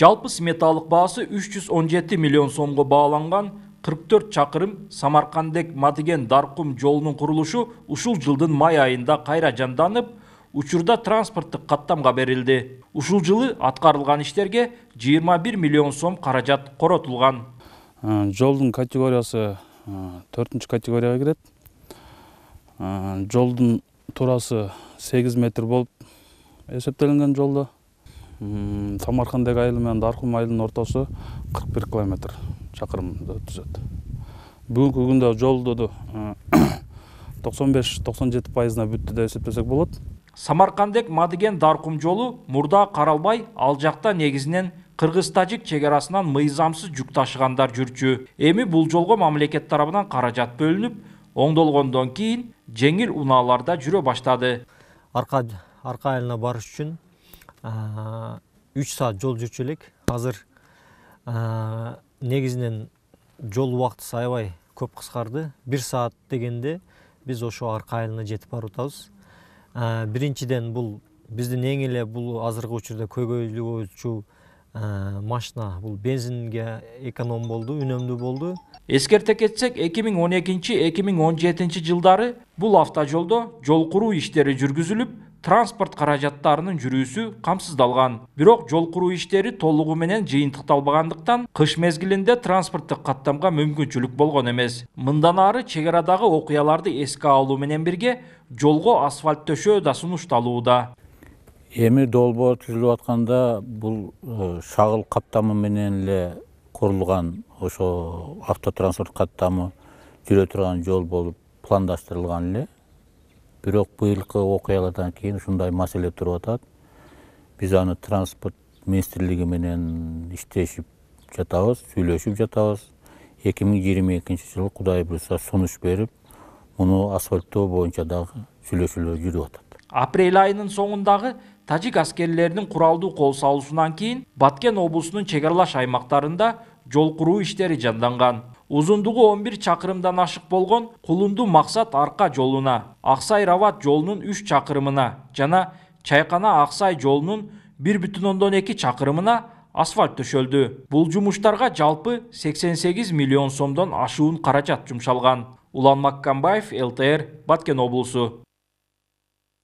жалпы сметалық баасы 317 миллион сомго бағаланған 44 чакырым самаркандек матыген дарқым жолының курулушу ұшыл жылдың май айында қайра жанданып учурда транспорттық қаттамға берілді. Ұшыл жылы атқарылған іштерге 21 миллион сом қаражат коротулган ә, Жолдың категориясы 4 ә, 4-ші категория кирет ә, жолдың турасы 8 метр болып эсептелинген жолды. самаркандек айылы менен даркум айылынын ортосу кырк бир километр чакырымды түзөт бүгүнкү күндө жолду э, токсон беш токсон жети пайызына бүттү деп эсептесек болот самаркандек мадыген даркум жолу мурда каралбай ал жакта негизинен кыргыз тажик чек арасынан мыйзамсыз жүк ташыгандар жүрчү эми бул жолго мамлекет тарабынан каражат бөлүнүп оңдолгондон кийин жеңил унааларда жүрө баштады арка арка айылына барыш үчүн үч саат жол жүрчү элек азыр негизинен жол убактысы аябай көп кыскарды бир саат дегенде биз ошо арка айылына жетип барып атабыз биринчиден бул биздин эң эле бул азыркы учурда көйгөйлөчү машина бул бензинге эконом болду үнөмдүү болду эскерте кетсек 2012-2017 жылдары бул автожолдо жол куруу иштери жүргүзүлүп транспорт каражаттарынын жүрүүсү камсыздалган бирок жол құру иштери толугу менен жыйынтыкталбагандыктан кыш мезгилинде транспорттук каттамга мүмкүнчүлүк болгон эмес мындан ары чек арадагы окуяларды эске алуу менен бирге жолго асфальт төшөө да сунушталууда эми долбоор түзүлүп атканда бул э, шагыл каттамы менен эле курулган ошо автотранспорт каттамы жүрө турган жол болуп пландаштырылган эле бирок быйылкы окуялардан кийин ушундай маселе туруп атат биз аны транспорт министрлиги менен иштешип жатабыз сүйлөшүп жатабыз эки миң жыйырма экинчи жылы кудай буюрса сунуш берип муну асфальттоо боюнча дагы сүйлөшүүлөр жүрүп атат апрель айынын соңундагы тажик аскерлеринин куралдуу кол салуусунан кийин баткен облусунун чек аралаш аймактарында жол куруу иштери жанданган узундугу 11 чакырымдан ашык болгон кулунду максат арка жолуна аксай рават жолунун 3 чакырымына жана чайкана аксай жолунун 1,2 чакырымына асфальт төшөлдү бул жумуштарга жалпы 88 миллион сомдон ашуун каражат жумшалган улан маккамбаев лтр баткен облусу